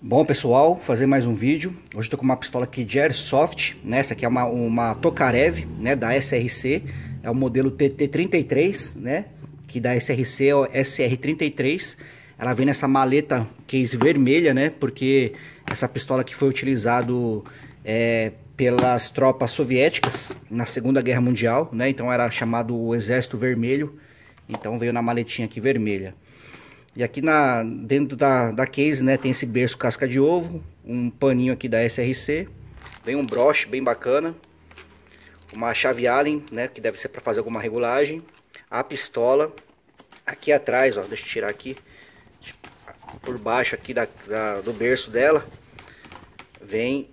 Bom pessoal, fazer mais um vídeo. Hoje estou com uma pistola aqui de Airsoft, né? Essa aqui é uma, uma Tokarev, né? Da SRC, é o modelo TT33, né? Que da SRC é o SR33. Ela vem nessa maleta case vermelha, né? Porque essa pistola que foi utilizado é, pelas tropas soviéticas na Segunda Guerra Mundial, né? Então era chamado o Exército Vermelho. Então veio na maletinha aqui vermelha. E aqui na, dentro da, da case né, tem esse berço casca de ovo, um paninho aqui da SRC, vem um broche bem bacana, uma chave Allen, né, que deve ser para fazer alguma regulagem, a pistola, aqui atrás, ó, deixa eu tirar aqui, por baixo aqui da, da do berço dela, vem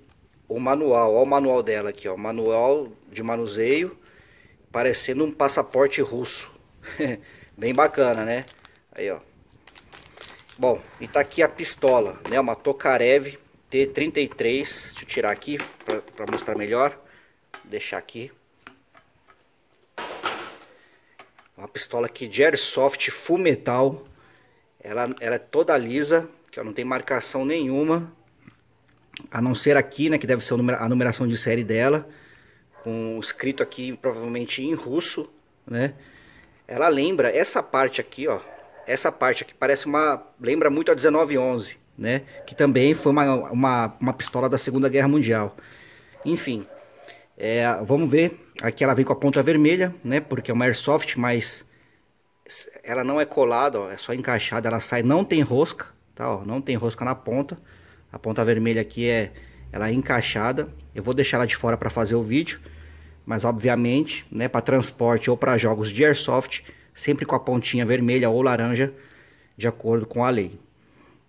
o manual, ó o manual dela aqui, ó, manual de manuseio, parecendo um passaporte russo, bem bacana, né, aí ó. Bom, e tá aqui a pistola, né? Uma Tokarev T33. Deixa eu tirar aqui para mostrar melhor. Vou deixar aqui. Uma pistola aqui de airsoft full metal. Ela, ela é toda lisa, que ela não tem marcação nenhuma. A não ser aqui, né? Que deve ser a numeração de série dela. Com escrito aqui, provavelmente em russo, né? Ela lembra essa parte aqui, ó essa parte aqui parece uma. lembra muito a 1911, né? Que também foi uma, uma, uma pistola da Segunda Guerra Mundial. Enfim, é, vamos ver. Aqui ela vem com a ponta vermelha, né? Porque é uma airsoft, mas ela não é colada, ó, é só encaixada. Ela sai, não tem rosca, tá? Ó, não tem rosca na ponta. A ponta vermelha aqui é ela é encaixada. Eu vou deixar ela de fora para fazer o vídeo, mas obviamente, né? Para transporte ou para jogos de airsoft sempre com a pontinha vermelha ou laranja, de acordo com a lei.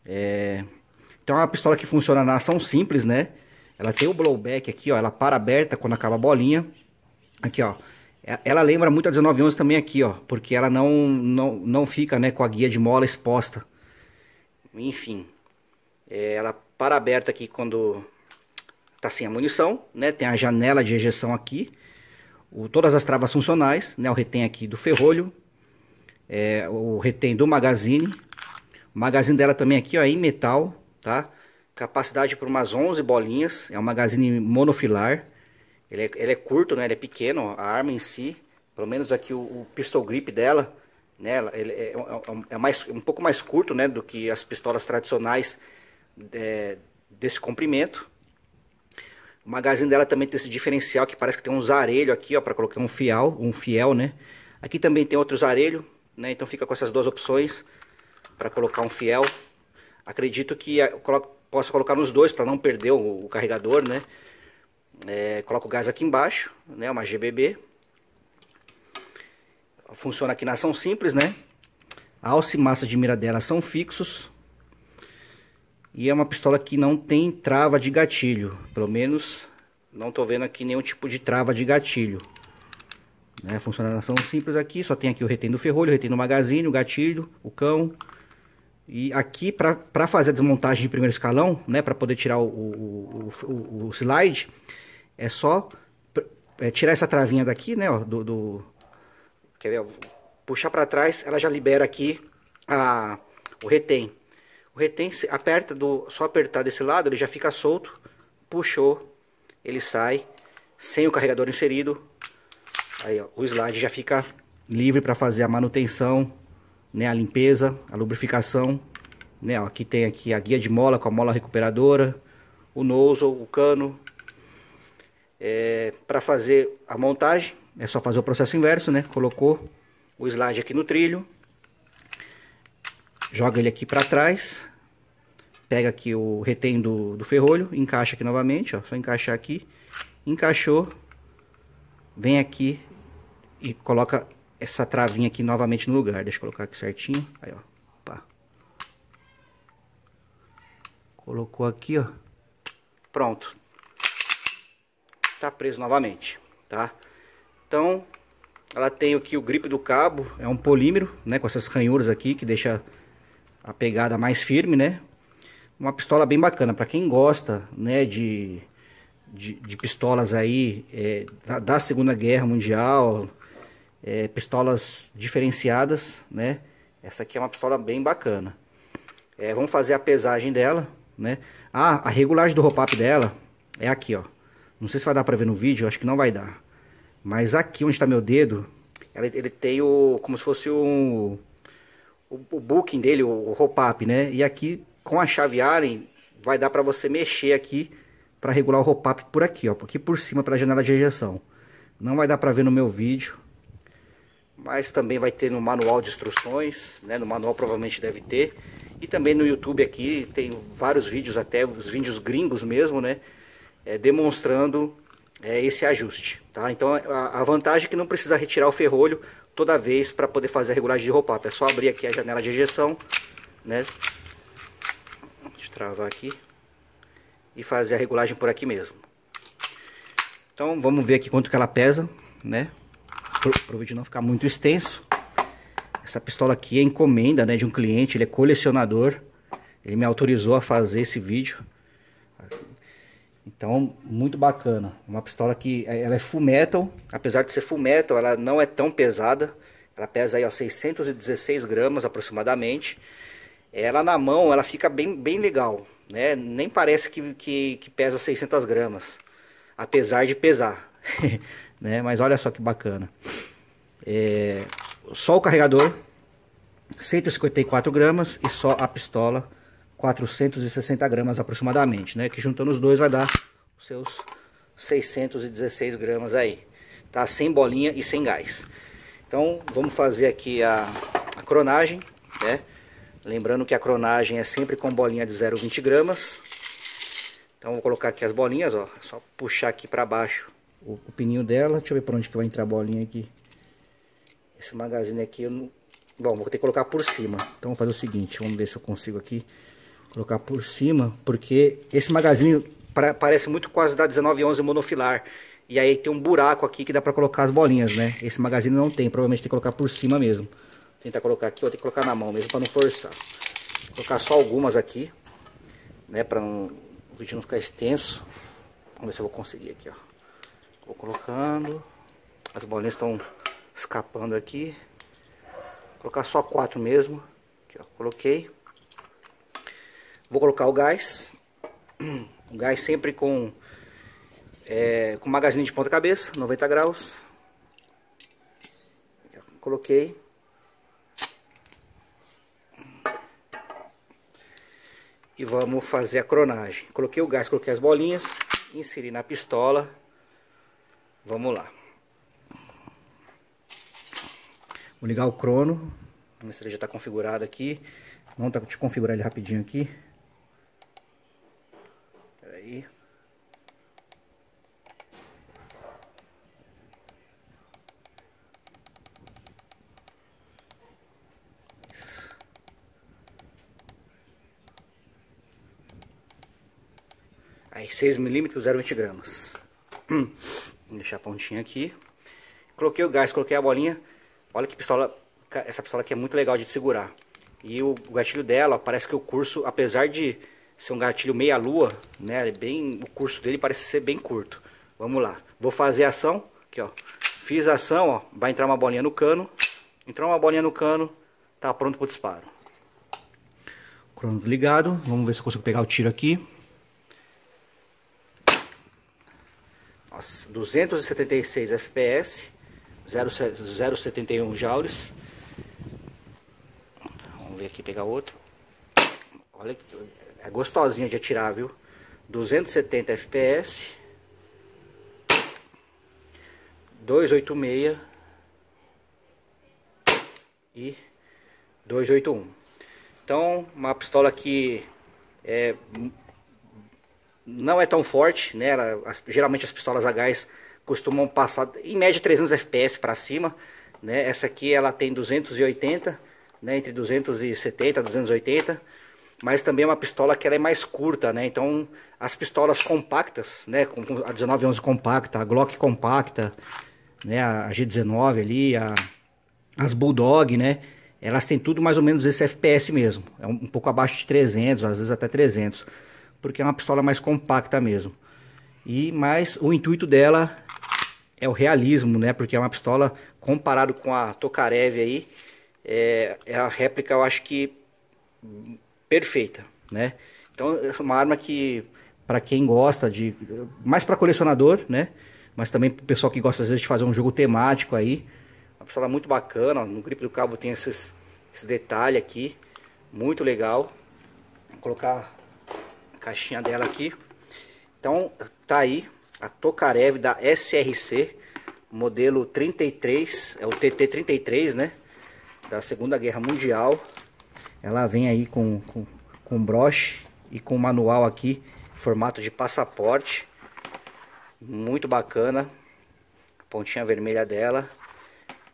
É... Então é uma pistola que funciona na ação simples, né? Ela tem o blowback aqui, ó, ela para aberta quando acaba a bolinha. Aqui, ó. É, ela lembra muito a 1911 também aqui, ó, porque ela não, não, não fica né, com a guia de mola exposta. Enfim, é, ela para aberta aqui quando tá sem a munição, né? Tem a janela de ejeção aqui, o, todas as travas funcionais, né? O retém aqui do ferrolho, é, o retém do magazine. O magazine dela também aqui, ó, é em metal, tá? Capacidade para umas 11 bolinhas, é um magazine monofilar. Ele é, ele é curto, né? Ele é pequeno, a arma em si. Pelo menos aqui o, o pistol grip dela, né? Ele é, é, é, é, mais, um pouco mais curto, né? Do que as pistolas tradicionais é, desse comprimento. O magazine dela também tem esse diferencial que parece que tem um zarelho aqui, ó, para colocar um fiel, um fiel, né? Aqui também tem outro zarelho, né? Então fica com essas duas opções para colocar um fiel. Acredito que eu coloco, posso colocar nos dois para não perder o, o carregador, né? É, coloco o gás aqui embaixo, né? Uma GBB. Funciona aqui na ação simples, né? Alce e massa de mira dela são fixos. E é uma pistola que não tem trava de gatilho. Pelo menos não estou vendo aqui nenhum tipo de trava de gatilho. Né? Funcionação simples aqui, só tem aqui o retém do ferrolho, o retém do magazine, o gatilho, o cão. E aqui, para fazer a desmontagem de primeiro escalão, né, para poder tirar o, o, o, o, slide, é só é, tirar essa travinha daqui, né, ó, do, do quer ver, puxar para trás, ela já libera aqui a, o retém. O retém, aperta do, só apertar desse lado, ele já fica solto, puxou, ele sai, sem o carregador inserido, Aí, ó, o slide já fica livre para fazer a manutenção, né, a limpeza, a lubrificação, né, ó, aqui tem aqui a guia de mola com a mola recuperadora, o nozzle, o cano. É, para fazer a montagem, é só fazer o processo inverso, né, colocou o slide aqui no trilho, joga ele aqui para trás, pega aqui o retém do, do ferrolho, encaixa aqui novamente, ó, só encaixar aqui, encaixou, vem aqui, e coloca essa travinha aqui novamente no lugar. Deixa eu colocar aqui certinho. Aí, ó. Pá. Colocou aqui, ó. Pronto. Tá preso novamente, tá? Então, ela tem aqui o grip do cabo, é um polímero, né? Com essas ranhuras aqui que deixa a pegada mais firme, né? Uma pistola bem bacana. para quem gosta, né, de... De, de pistolas aí é, da, da Segunda Guerra Mundial, é, pistolas diferenciadas, né? Essa aqui é uma pistola bem bacana. É, vamos fazer a pesagem dela, né? Ah, a regulagem do roll-up dela é aqui, ó. Não sei se vai dar para ver no vídeo, acho que não vai dar. Mas aqui onde está meu dedo, ela, ele tem o como se fosse um, o, o booking dele, o roll-up, né? E aqui com a chave Allen vai dar para você mexer aqui para regular o roll-up por aqui, ó, aqui por cima pela janela de ejeção. Não vai dar para ver no meu vídeo, mas também vai ter no manual de instruções, né? no manual provavelmente deve ter, e também no YouTube aqui tem vários vídeos, até os vídeos gringos mesmo, né? É, demonstrando é, esse ajuste. Tá? Então a, a, vantagem é que não precisa retirar o ferrolho toda vez para poder fazer a regulagem de roupato, é só abrir aqui a janela de ejeção, né? Deixa eu travar aqui e fazer a regulagem por aqui mesmo. Então vamos ver aqui quanto que ela pesa, né? para o vídeo não ficar muito extenso. Essa pistola aqui é encomenda né, de um cliente, ele é colecionador. Ele me autorizou a fazer esse vídeo. Então, muito bacana. Uma pistola que é, ela é full metal. Apesar de ser full metal, ela não é tão pesada. Ela pesa aí, ó, 616 gramas aproximadamente. Ela na mão, ela fica bem, bem legal. Né? Nem parece que, que, que pesa 600 gramas. Apesar de pesar. Né? Mas olha só que bacana. É, só o carregador, 154 gramas e só a pistola, 460 gramas aproximadamente, né? Que juntando os dois vai dar os seus 616 gramas aí, tá? Sem bolinha e sem gás. Então, vamos fazer aqui a, a cronagem, né? Lembrando que a cronagem é sempre com bolinha de 0,20 gramas. Então, vou colocar aqui as bolinhas, ó. Só puxar aqui para baixo o, o pininho dela. Deixa eu ver por onde que vai entrar a bolinha aqui. Esse magazine aqui eu não... Bom, vou ter que colocar por cima. Então vou fazer o seguinte, vamos ver se eu consigo aqui colocar por cima, porque esse magazine pra, parece muito com as da 1911 monofilar. E aí tem um buraco aqui que dá pra colocar as bolinhas, né? Esse magazine não tem, provavelmente tem que colocar por cima mesmo. Vou tentar colocar aqui, vou ter que colocar na mão mesmo pra não forçar. Vou colocar só algumas aqui, né? Pra não, o vídeo não ficar extenso. Vamos ver se eu vou conseguir aqui, ó. Vou colocando. As bolinhas estão escapando aqui. Vou colocar só quatro mesmo. Aqui, ó, coloquei. Vou colocar o gás. O gás sempre com é, com magazine de ponta cabeça, 90 graus. Coloquei. E vamos fazer a cronagem. Coloquei o gás, coloquei as bolinhas, inseri na pistola. Vamos lá. Vou ligar o crono. Vamos ver se ele já está configurado aqui. Vamos tá, te configurar ele rapidinho aqui. Peraí. Aí, 6 milímetros, 0,20 gramas. Vou hum. deixar a pontinha aqui. Coloquei o gás, coloquei a bolinha. Olha que pistola, essa pistola aqui é muito legal de segurar. E o gatilho dela, parece que o curso, apesar de ser um gatilho meia lua, né, é bem, o curso dele parece ser bem curto. Vamos lá, vou fazer a ação, aqui ó, fiz a ação, ó, vai entrar uma bolinha no cano, entrou uma bolinha no cano, tá pronto pro disparo. Crono ligado, vamos ver se eu consigo pegar o tiro aqui. 276 FPS, 0,71 joules. Vamos ver aqui pegar outro. Olha, é gostosinha de atirar, viu? 270 FPS, 286 e 281. Então, uma pistola que é não é tão forte, né? Ela, as, geralmente as pistolas a gás costumam passar em média 300 FPS para cima, né? Essa aqui ela tem 280, né? Entre 270 e 280, mas também é uma pistola que ela é mais curta, né? Então as pistolas compactas, né? Como a 1911 compacta, a Glock compacta, né? A G19 ali, a, as Bulldog, né? Elas têm tudo mais ou menos esse FPS mesmo, é um, um pouco abaixo de 300, às vezes até 300 porque é uma pistola mais compacta mesmo. E mas o intuito dela é o realismo, né? Porque é uma pistola comparado com a Tokarev aí, é, é a réplica eu acho que perfeita, né? Então é uma arma que para quem gosta de mais para colecionador, né? Mas também para o pessoal que gosta às vezes de fazer um jogo temático aí, uma pistola muito bacana, ó, no grip do cabo tem esses esse detalhe aqui, muito legal. Vou colocar caixinha dela aqui. Então, tá aí a Tokarev da SRC, modelo 33, é o TT33, né? Da Segunda Guerra Mundial. Ela vem aí com, com, com broche e com manual aqui, formato de passaporte. Muito bacana. pontinha vermelha dela.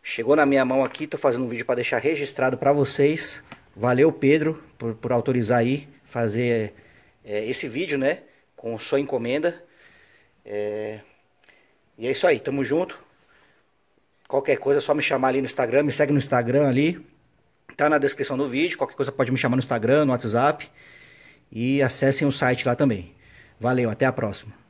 Chegou na minha mão aqui, tô fazendo um vídeo para deixar registrado para vocês. Valeu, Pedro, por, por autorizar aí fazer é, esse vídeo, né? Com sua encomenda. É... E é isso aí, tamo junto. Qualquer coisa é só me chamar ali no Instagram, me segue no Instagram ali. Tá na descrição do vídeo, qualquer coisa pode me chamar no Instagram, no WhatsApp. E acessem o site lá também. Valeu, até a próxima.